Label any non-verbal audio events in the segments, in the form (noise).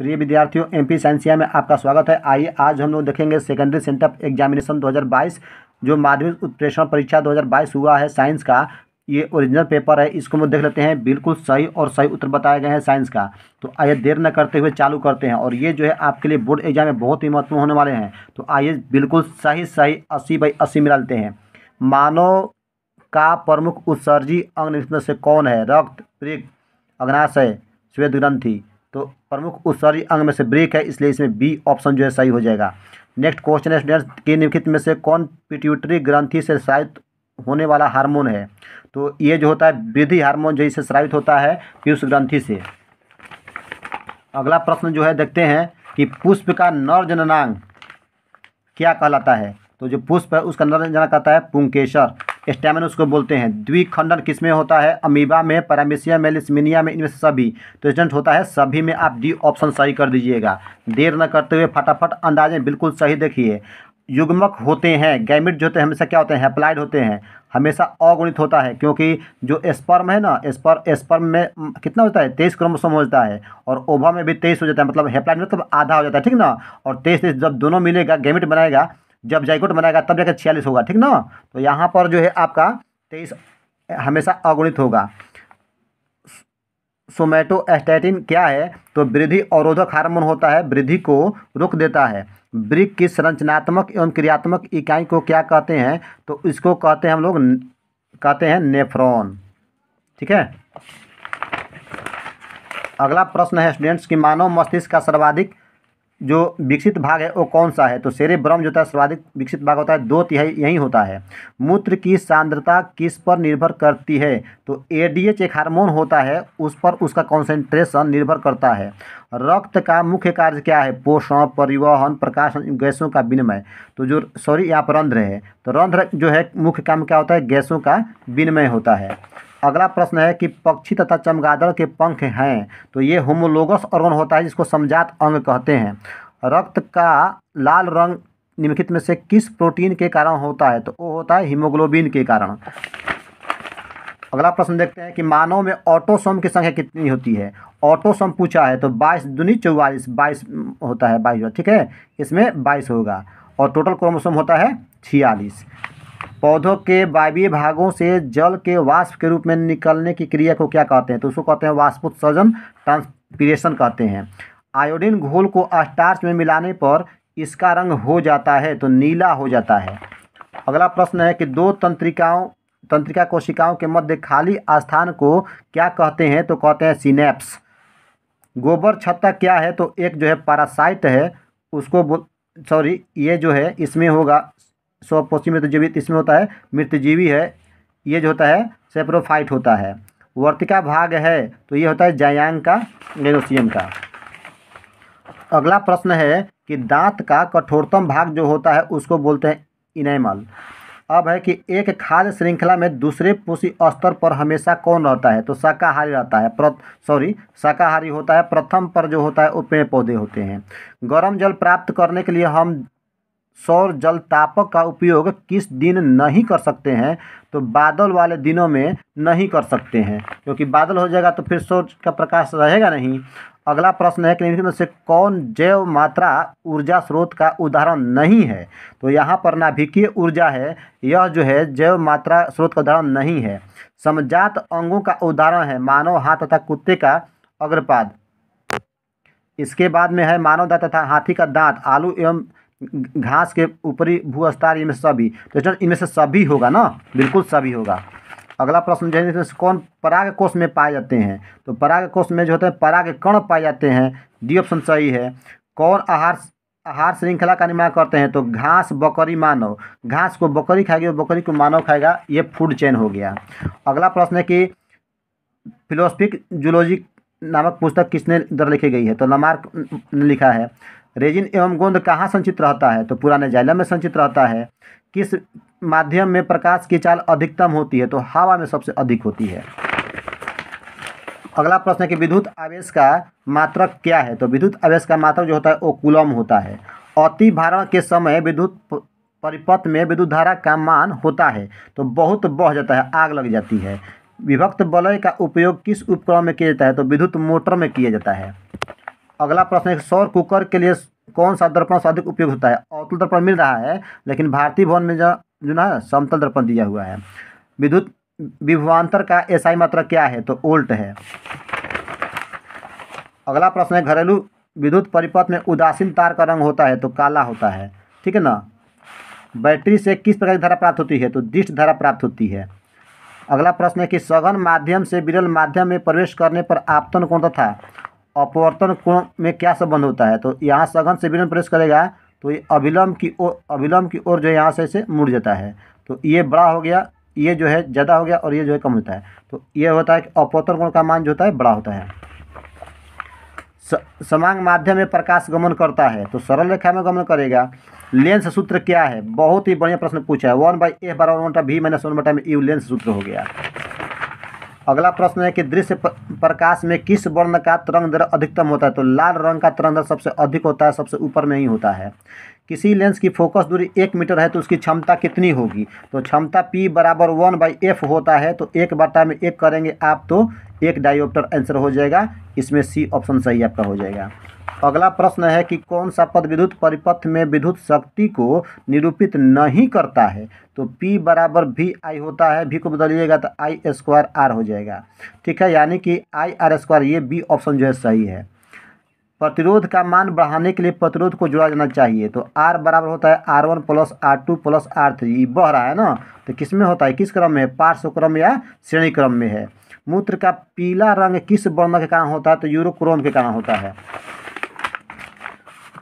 प्रिय तो विद्यार्थियों एम पी साइंसिया में आपका स्वागत है आइए आज हम लोग देखेंगे सेकेंडरी सेंटअप एग्जामिनेशन 2022 जो माध्यमिक उत्प्रेषण परीक्षा 2022 हुआ है साइंस का ये ओरिजिनल पेपर है इसको हम देख लेते हैं बिल्कुल सही और सही उत्तर बताए गए हैं साइंस का तो आइए देर न करते हुए चालू करते हैं और ये जो है आपके लिए बोर्ड एग्जाम में बहुत ही महत्वपूर्ण होने वाले हैं तो आइए बिल्कुल सही सही अस्सी बाई अस्सी मिला लेते हैं मानव का प्रमुख उत्सर्जी अंग से कौन है रक्त प्रिक अग्नाशय स्वेद ग्रंथी प्रमुख उत्सर्ग अंग में से ब्रेक है इसलिए इसमें बी ऑप्शन जो है सही हो जाएगा नेक्स्ट क्वेश्चन है स्टूडेंट्स के निम्नलिखित में से कौन पिट्यूटरी ग्रंथि से शायद होने वाला हार्मोन है तो ये जो होता है वृद्धि हार्मोन जो इसे स्रावित होता है पीयूष ग्रंथि से अगला प्रश्न जो है देखते हैं कि पुष्प का नर जननांग क्या कहलाता है तो जो पुष्प है उसका नर जनक कहता है पुंकेश्वर स्टेमिन उसको बोलते हैं द्विखंडन किसमें होता है अमीबा में पैरामिशिया में लिस्मिनिया में इनमें सभी तो एजेंट होता है सभी में आप डी ऑप्शन सही कर दीजिएगा देर न करते हुए फटाफट अंदाजे बिल्कुल सही देखिए युग्मक होते हैं गैमिट जो होते हैं हमेशा क्या होते हैं अप्लाइड होते हैं हमेशा अगुणित होता है क्योंकि जो स्पर्म है ना स्पर स्पर्म में कितना होता है तेईस क्रोमोसोम हो जाता है और ओभा में भी तेईस हो जाता है मतलब हेप्लाइड मतलब आधा हो जाता है ठीक ना और तेईस तेईस जब दोनों मिलेगा गैमिट बनाएगा जब जयकुट बनाएगा तब जाकर छियालीस होगा ठीक ना तो यहाँ पर जो है आपका तेईस हमेशा अगुणित होगा एस्टेटिन क्या है तो वृद्धि अवरोधक हार्मोन होता है वृद्धि को रोक देता है ब्रिक की संरचनात्मक एवं क्रियात्मक इकाई को क्या कहते हैं तो इसको कहते हैं हम लोग कहते हैं नेफ्रॉन ठीक है अगला प्रश्न है स्टूडेंट्स कि मानव मस्तिष्क का सर्वाधिक जो विकसित भाग है वो कौन सा है तो सेरेब्रम जो होता है सर्वाधिक विकसित भाग होता है दो तिहाई यही होता है मूत्र की सांद्रता किस पर निर्भर करती है तो एडीएच एक हार्मोन होता है उस पर उसका कॉन्सेंट्रेशन निर्भर करता है रक्त का मुख्य कार्य क्या है पोषण परिवहन प्रकाश गैसों का विनिमय तो जो सॉरी यहाँ पर रंध्र है तो रंध्र जो है मुख्य काम क्या होता है गैसों का विनिमय होता है अगला प्रश्न है कि पक्षी तथा चमगादड़ के पंख हैं तो ये होमोलोगस ऑर्गन होता है जिसको समझात अंग कहते हैं रक्त का लाल रंग निम्नलिखित में से किस प्रोटीन के कारण होता है तो वो होता है हीमोग्लोबिन के कारण अगला प्रश्न देखते हैं कि मानव में ऑटोसोम की संख्या कितनी होती है ऑटोसोम पूछा है तो बाईस दुनी चौवालीस बाईस होता है बाईस ठीक है इसमें बाईस होगा और टोटल क्रोमोसोम होता है छियालीस पौधों के वायवीय भागों से जल के वाष्प के रूप में निकलने की क्रिया को क्या कहते हैं तो उसको कहते हैं वाष्पोत्सर्जन ट्रांसपीरेशन कहते हैं आयोडीन घोल को स्टार्च में मिलाने पर इसका रंग हो जाता है तो नीला हो जाता है अगला प्रश्न है कि दो तंत्रिकाओं तंत्रिका कोशिकाओं के मध्य खाली स्थान को क्या कहते हैं तो कहते हैं सिनेप्स गोबर छत्ता क्या है तो एक जो है पैरासाइट है उसको सॉरी ये जो है इसमें होगा स्वपोषी जीवित इसमें होता है मृतजीवी है ये जो होता है सेप्रोफाइट होता है वर्तिका भाग है तो ये होता है जयांग का लेनोसियम का अगला प्रश्न है कि दांत का कठोरतम भाग जो होता है उसको बोलते हैं इनेमल अब है कि एक खाद्य श्रृंखला में दूसरे पोषी स्तर पर हमेशा कौन रहता है तो शाकाहारी रहता है सॉरी शाकाहारी होता है प्रथम पर जो होता है वो पेड़ पौधे होते हैं गर्म जल प्राप्त करने के लिए हम सौर जल तापक का उपयोग किस दिन नहीं कर सकते हैं तो बादल वाले दिनों में नहीं कर सकते हैं क्योंकि बादल हो जाएगा तो फिर सौर का प्रकाश रहेगा नहीं अगला प्रश्न है कि निम्नलिखित में से कौन जैव मात्रा ऊर्जा स्रोत का उदाहरण नहीं है तो यहाँ पर नाभिकीय ऊर्जा है यह जो है जैव मात्रा स्रोत का उदाहरण नहीं है समजात अंगों का उदाहरण है मानव हाथ तथा कुत्ते का अग्रपाद इसके बाद में है मानव दाँत तथा हाथी का दांत आलू एवं घास के ऊपरी भूस्तर इनमें सभी तो इनमें से सभी होगा ना बिल्कुल सभी होगा अगला प्रश्न जो है कौन पराग कोष में पाए जाते हैं तो पराग कोष में जो होते हैं पराग कण पाए जाते हैं डी ऑप्शन सही है कौन आहार आहार श्रृंखला का निर्माण करते हैं तो घास बकरी मानव घास को बकरी खाएगी और बकरी को मानव खाएगा ये फूड चेन हो गया अगला प्रश्न है कि फिलोसफिक जूलॉजी नामक पुस्तक किसने द्वारा लिखी गई है तो लमार्क ने लिखा है रेजिन एवं गोंद कहाँ संचित रहता है तो पुराने जाइलम में संचित रहता है किस माध्यम में प्रकाश की चाल अधिकतम होती है तो हवा में सबसे अधिक होती है अगला प्रश्न है कि विद्युत आवेश का मात्रक क्या है तो विद्युत आवेश का मात्रक जो होता है वो कुलम होता है अति भारण के समय विद्युत परिपथ में विद्युत धारा का मान होता है तो बहुत बह जाता है आग लग जाती है विभक्त बलय का उपयोग किस उपकरण में किया जाता है तो विद्युत मोटर में किया जाता है अगला प्रश्न है सौर कुकर के लिए कौन सा दर्पण से अधिक उपयोग होता है अतुल दर्पण मिल रहा है लेकिन भारतीय भवन में जो जो ना समतल दर्पण दिया हुआ है विद्युत विभवान्तर का एसआई मात्रा क्या है तो ओल्ट है अगला प्रश्न है घरेलू विद्युत परिपथ में उदासीन तार का रंग होता है तो काला होता है ठीक है ना बैटरी से किस प्रकार की धारा प्राप्त होती है तो दिष्ट धारा प्राप्त होती है अगला प्रश्न है कि सघन माध्यम से विरल माध्यम में प्रवेश करने पर आपतन कोण तथा अपवर्तन कोण में क्या संबंध होता है तो यहाँ सघन से विरल प्रवेश करेगा तो ये अभिलम्ब की ओर अभिलम्ब की ओर जो है यहाँ से ऐसे मुड़ जाता है तो ये बड़ा हो गया ये जो है ज़्यादा हो गया और ये जो है कम होता है तो ये होता है कि अपोत्तर गुण का मान जो होता है बड़ा होता है समांग माध्यम में प्रकाश गमन करता है तो सरल रेखा में गमन करेगा लेंस सूत्र क्या है बहुत ही बढ़िया प्रश्न पूछा है वन बाई ए बराबर वन बटा भी माइनस वन बटा में यू लेंस सूत्र हो गया अगला प्रश्न है कि दृश्य प्रकाश में किस वर्ण का तरंग दर अधिकतम होता है तो लाल रंग का तरंग दर सबसे अधिक होता है सबसे ऊपर में ही होता है किसी लेंस की फोकस दूरी एक मीटर है तो उसकी क्षमता कितनी होगी तो क्षमता पी बराबर वन बाई एफ होता है तो एक बटा में एक करेंगे आप तो एक डायोप्टर आंसर हो जाएगा इसमें सी ऑप्शन सही आपका हो जाएगा अगला प्रश्न है कि कौन सा पद विद्युत परिपथ में विद्युत शक्ति को निरूपित नहीं करता है तो P बराबर वी आई होता है भी को बदलिएगा तो आई स्क्वायर आर हो जाएगा ठीक है यानी कि आई आर स्क्वायर ये बी ऑप्शन जो है सही है प्रतिरोध का मान बढ़ाने के लिए प्रतिरोध को जोड़ा जाना चाहिए तो R बराबर होता है R one plus R two plus R three बढ़ रहा है ना तो किस में होता है किस क्रम में पार्श्वक्रम या श्रेणी क्रम में है मूत्र का पीला रंग किस वर्ण के कारण होता है तो यूरोक्रोम के कारण होता है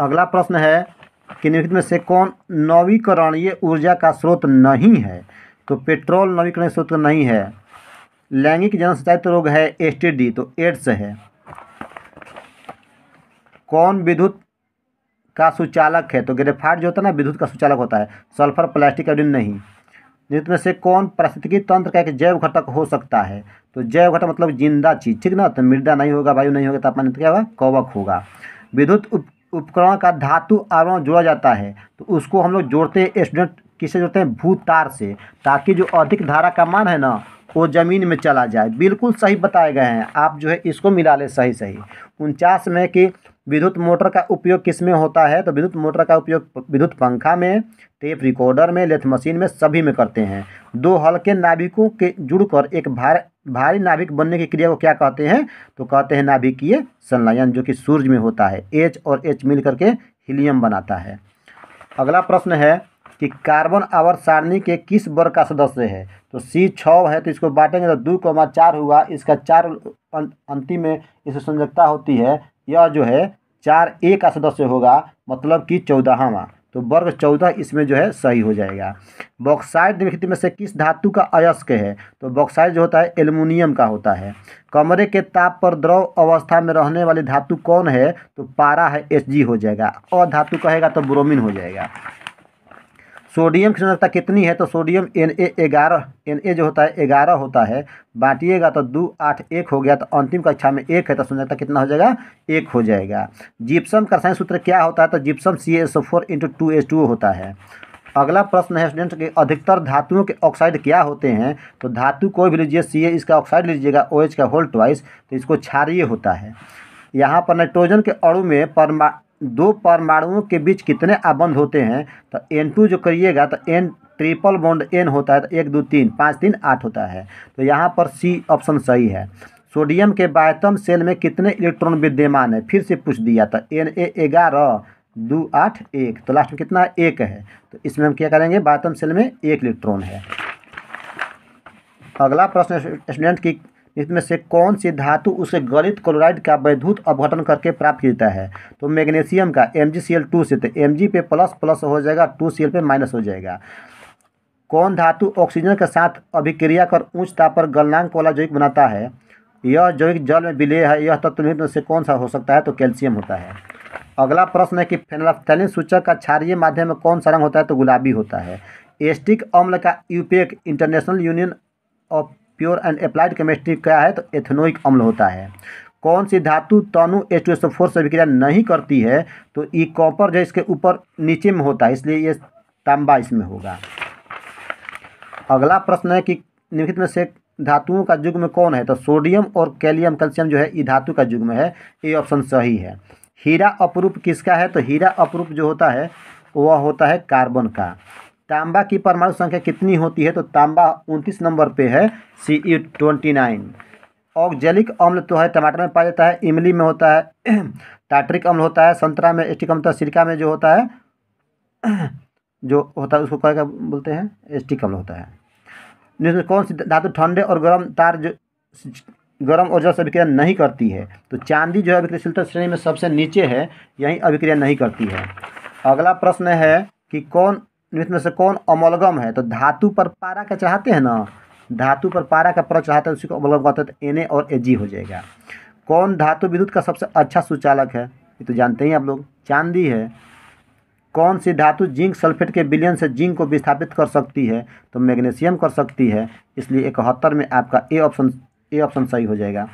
अगला प्रश्न है कि निम्नलिखित में से कौन नवीकरणीय ऊर्जा का स्रोत नहीं है तो पेट्रोल नवीकरणीय स्रोत नहीं है लैंगिक जनसंचायित रोग है डी तो एड्स है कौन विद्युत का सुचालक है तो ग्रेफाइट जो होता है ना विद्युत का सुचालक होता है सल्फर प्लास्टिक एडिन नहीं निम्नलिखित में से कौन पारिस्थितिकी तंत्र का एक जैव घटक हो सकता है तो जैव घटक मतलब जिंदा चीज ठीक ना तो मृदा नहीं होगा वायु नहीं होगा तापमान क्या होगा कवक होगा विद्युत उप उपकरण का धातु आवरण जोड़ा जाता है तो उसको हम लोग जोड़ते हैं स्टूडेंट किसे जोड़ते हैं भू तार से ताकि जो अधिक धारा का मान है ना वो ज़मीन में चला जाए बिल्कुल सही बताए गए हैं आप जो है इसको मिला ले सही सही उनचास में कि विद्युत मोटर का उपयोग किस में होता है तो विद्युत मोटर का उपयोग विद्युत पंखा में टेप रिकॉर्डर में लेथ मशीन में सभी में करते हैं दो हल्के नाभिकों के जुड़कर एक भार भारी नाभिक बनने की क्रिया को क्या कहते हैं तो कहते हैं नाभिकीय संलयन जो कि सूर्य में होता है एच और एच मिल करके हीलियम बनाता है अगला प्रश्न है कि कार्बन आवर सारणी के किस वर्ग का सदस्य है तो सी छ है तो इसको बांटेंगे तो दो कोमा चार हुआ इसका चार अं, अंतिम में इसे संजकता होती है यह जो है चार ए का सदस्य होगा मतलब कि चौदहवा तो वर्ग चौदह इसमें जो है सही हो जाएगा बॉक्साइड व्यक्ति में से किस धातु का अयस्क है तो बॉक्साइड जो होता है एल्युमिनियम का होता है कमरे के ताप पर द्रव अवस्था में रहने वाली धातु कौन है तो पारा है एच हो जाएगा और धातु कहेगा तो ब्रोमिन हो जाएगा सोडियम की सांद्रता कितनी है तो सोडियम एन ए ग्यारह एन ए जो होता है ग्यारह होता है बांटिएगा तो दो आठ एक हो गया तो अंतिम कक्षा में एक है तो सुंदरता कितना हो जाएगा एक हो जाएगा जिप्सम का रसायन सूत्र क्या होता है तो gypsum C S four into two S two होता है अगला प्रश्न है स्टूडेंट के अधिकतर धातुओं के ऑक्साइड क्या होते हैं तो धातु कोई भी लीजिए सी ए इसका ऑक्साइड लीजिएगा ओ एच का होल्ड ट्वाइस तो इसको क्षारिय होता है यहाँ पर नाइट्रोजन के अणु में परमा दो परमाणुओं के बीच कितने आबंध होते हैं तो एन टू जो करिएगा तो एन ट्रिपल बॉन्ड एन होता है तो एक दो तीन पाँच तीन आठ होता है तो यहाँ पर सी ऑप्शन सही है सोडियम के बायतम सेल में कितने इलेक्ट्रॉन विद्यमान है फिर से पूछ दिया था एन ए ग्यारह दो आठ एक तो लास्ट में कितना एक है तो इसमें हम क्या करेंगे बायतम सेल में एक इलेक्ट्रॉन है अगला प्रश्न स्टूडेंट की इसमें से कौन सी धातु उसे गलित क्लोराइड का वैधुत अपघटन करके प्राप्त करता है तो मैग्नीशियम का M G C L two से तो एम जी पे प्लस प्लस हो जाएगा टू सी एल पे माइनस हो जाएगा कौन धातु ऑक्सीजन के साथ अभिक्रिया कर उच्च ताप पर गलनांक वाला जैविक बनाता है यह जैविक जल में विलेय है यह तत्व तो से कौन सा हो सकता है तो कैल्शियम होता है अगला प्रश्न है कि फेनलाफ्थैलिन सूचक का क्षारीय माध्यम में कौन सा रंग होता है तो गुलाबी होता है एस्टिक अम्ल का IUPAC international union of pure and applied chemistry क्या है तो एथेनोइक अम्ल होता है कौन सी धातु तनु एच टू एस फोर से अभिक्रिया नहीं करती है तो ये कॉपर जो इसके ऊपर नीचे में होता है इसलिए ये तांबा इसमें होगा अगला प्रश्न है कि निम्नलिखित में से धातुओं का युग में कौन है तो सोडियम और कैलियम कैल्शियम जो है ये धातु का युग में है ये ऑप्शन सही है हीरा अपरूप किसका है तो हीरा अपरूप जो होता है वह होता है कार्बन का तांबा की परमाणु संख्या कितनी होती है तो तांबा उनतीस नंबर पे है C E twenty nine oxalic अम्ल तो है टमाटर में पाया जाता है इमली में होता है (clears throat) टाट्रिक अम्ल होता है संतरा में एस्टिक अम्ल सिरका में जो होता है (clears throat) जो होता है उसको क्या बोलते हैं एस्टिक अम्ल होता है जिसमें कौन सी धातु ठंडे और गर्म तार जो गर्म और जल से अभिक्रिया नहीं करती है तो चांदी जो है अभिक्रियाशीलता श्रेणी में सबसे नीचे है यही अभिक्रिया नहीं करती है अगला प्रश्न है कि कौन इसमें से कौन अमलगम है तो धातु पर पारा का चढ़ाते हैं ना धातु पर पारा का पर चढ़ाते हैं तो उसी को अमलगम कहते हैं तो एन ए और ए जी हो जाएगा कौन धातु विद्युत का सबसे अच्छा सुचालक है ये तो जानते ही आप लोग चांदी है कौन सी धातु जिंक सल्फेट के विलयन से जिंक को विस्थापित कर सकती है तो मैग्नीशियम कर सकती है इसलिए इकहत्तर में आपका ए ऑप्शन ए ऑप्शन सही हो जाएगा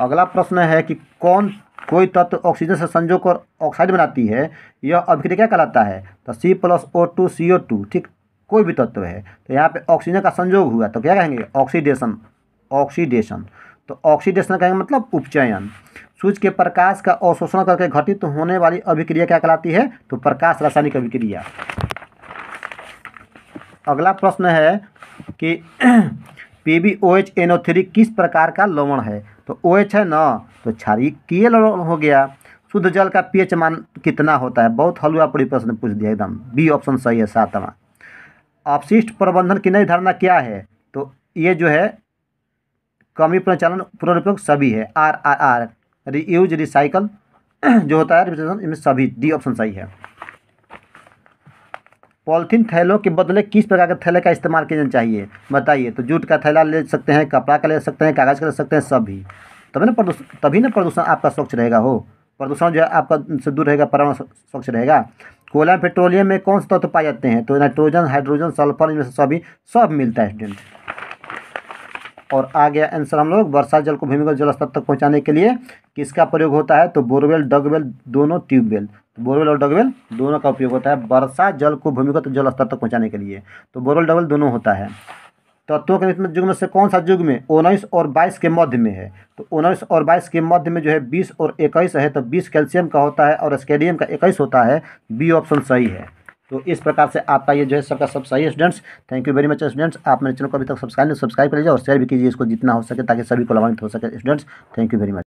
अगला प्रश्न है कि कौन कोई तत्व ऑक्सीजन से कर ऑक्साइड बनाती है यह अभिक्रिया क्या कहलाता है तो C plus O two C O two ठीक कोई भी तत्व है तो यहाँ पे ऑक्सीजन का संजोग हुआ तो क्या कहेंगे ऑक्सीडेशन ऑक्सीडेशन तो ऑक्सीडेशन कहेंगे मतलब उपचयन सूर्य के प्रकाश का अवशोषण करके घटित होने वाली अभिक्रिया क्या कहलाती है तो प्रकाश रासायनिक अभिक्रिया अगला प्रश्न है कि P B O H N O three किस प्रकार का लवण है तो ओ एच है ना तो क्षारीय हो गया शुद्ध जल का पीएच मान कितना होता है बहुत हलुआ पड़ी प्रश्न पूछ दिया एकदम बी ऑप्शन सही है सातवां अपशिष्ट प्रबंधन की नई धारणा क्या है तो ये जो है कमी प्रचालन पुनरुपयोग सभी है R R R reuse recycle जो होता है सभी डी ऑप्शन सही है पॉलिथीन थैलों के बदले किस प्रकार के थैले का इस्तेमाल किया जाना चाहिए बताइए तो जूट का थैला ले सकते हैं कपड़ा का ले सकते हैं कागज़ का ले सकते हैं सब भी तभी ना प्रदूषण तभी ना प्रदूषण आपका स्वच्छ रहेगा हो प्रदूषण जो है आपका से दूर रहेगा पर्यावरण स्वच्छ रहेगा कोयला पेट्रोलियम में कौन से तत्व तो पाए जाते हैं तो नाइट्रोजन हाइड्रोजन सल्फर इनमें से सभी सब मिलता है स्टूडेंट और आ गया आंसर हम लोग वर्षा जल को भूमिगत जल स्तर तक पहुंचाने के लिए किसका प्रयोग होता है तो बोरवेल डगवेल दोनों ट्यूबवेल तो बोरवेल और डगवेल दोनों का उपयोग होता है वर्षा जल को भूमिगत जल स्तर तक पहुँचाने के लिए तो बोरवेल डगवेल दोनों होता है तो तत्वों के में युग में से कौन सा युग में उन्नीस और बाईस के मध्य में है तो उन्नीस और बाईस के मध्य में जो है बीस और इक्कीस है तो बीस कैल्शियम का होता है और स्केडियम का इक्कीस होता है बी ऑप्शन सही है तो इस प्रकार से आपका ये जो है सबका सब सही है students thank you very much students आप मेरे चैनल को अभी तक सब्सक्राइब नहीं सब्सक्राइब कर लीजिए और शेयर भी कीजिए इसको जितना हो सके ताकि सभी को लाभान्वित हो सके students thank you very much